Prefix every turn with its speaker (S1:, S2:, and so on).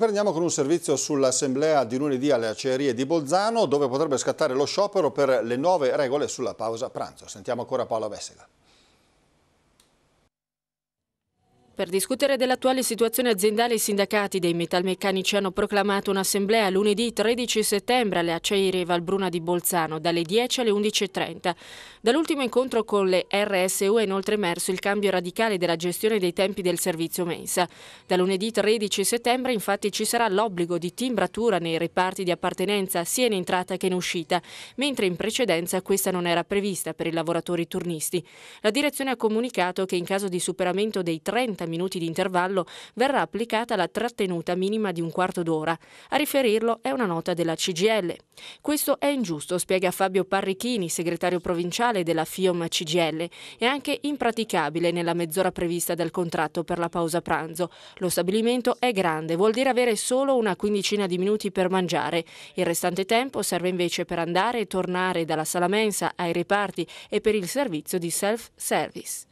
S1: Riprendiamo con un servizio sull'assemblea di lunedì alle acerie di Bolzano dove potrebbe scattare lo sciopero per le nuove regole sulla pausa pranzo. Sentiamo ancora Paolo Vessega.
S2: Per discutere dell'attuale situazione aziendale i sindacati dei metalmeccanici hanno proclamato un'assemblea lunedì 13 settembre alle Acciaierie Valbruna di Bolzano dalle 10 alle 11.30. Dall'ultimo incontro con le RSU è inoltre emerso il cambio radicale della gestione dei tempi del servizio mensa. Da lunedì 13 settembre infatti ci sarà l'obbligo di timbratura nei reparti di appartenenza sia in entrata che in uscita, mentre in precedenza questa non era prevista per i lavoratori turnisti. La direzione ha comunicato che in caso di superamento dei 30 minuti di intervallo verrà applicata la trattenuta minima di un quarto d'ora. A riferirlo è una nota della CGL. Questo è ingiusto, spiega Fabio Parrichini, segretario provinciale della FIOM CGL, È anche impraticabile nella mezz'ora prevista dal contratto per la pausa pranzo. Lo stabilimento è grande, vuol dire avere solo una quindicina di minuti per mangiare. Il restante tempo serve invece per andare e tornare dalla sala mensa ai reparti e per il servizio di self-service.